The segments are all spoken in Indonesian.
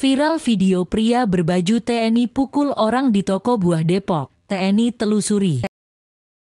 Viral video pria berbaju TNI pukul orang di toko buah Depok, TNI telusuri.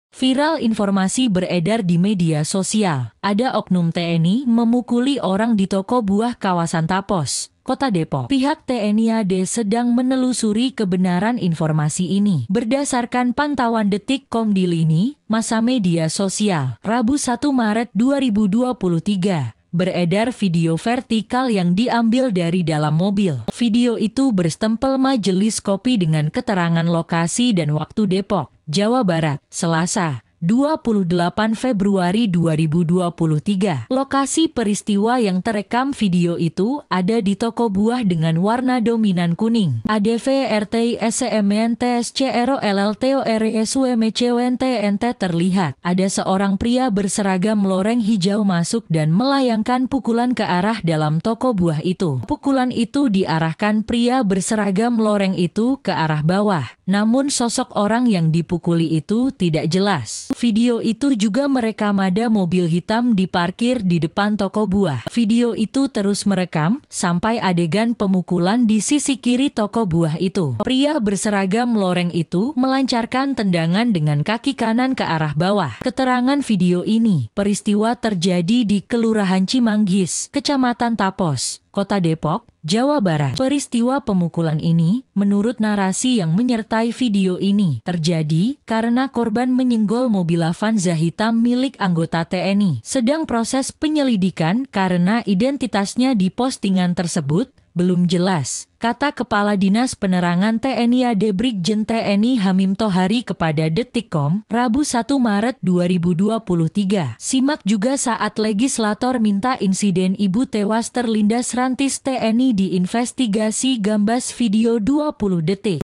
Viral informasi beredar di media sosial, ada oknum TNI memukuli orang di toko buah kawasan Tapos, Kota Depok. Pihak TNI AD sedang menelusuri kebenaran informasi ini. Berdasarkan pantauan detik.com di lini, masa media sosial, Rabu 1 Maret 2023 beredar video vertikal yang diambil dari dalam mobil. Video itu berstempel majelis kopi dengan keterangan lokasi dan waktu Depok, Jawa Barat, Selasa. 28 Februari 2023. Lokasi peristiwa yang terekam video itu ada di toko buah dengan warna dominan kuning. ADV RTI SMN e TSCRO LLTO e e terlihat. Ada seorang pria berseragam loreng hijau masuk dan melayangkan pukulan ke arah dalam toko buah itu. Pukulan itu diarahkan pria berseragam loreng itu ke arah bawah. Namun sosok orang yang dipukuli itu tidak jelas. Video itu juga merekam ada mobil hitam diparkir di depan toko buah. Video itu terus merekam sampai adegan pemukulan di sisi kiri toko buah itu. Pria berseragam loreng itu melancarkan tendangan dengan kaki kanan ke arah bawah. Keterangan video ini, peristiwa terjadi di Kelurahan Cimanggis, Kecamatan Tapos, Kota Depok, Jawa Barat. Peristiwa pemukulan ini, menurut narasi yang menyertai video ini, terjadi karena korban menyenggol mobil Avanza hitam milik anggota TNI. Sedang proses penyelidikan karena identitasnya di postingan tersebut, belum jelas, kata Kepala Dinas Penerangan TNI AD Brigjen TNI Hamim Tohari kepada Detikom, Rabu 1 Maret 2023. Simak juga saat legislator minta insiden ibu tewas terlindas rantis TNI diinvestigasi Gambas video 20 detik.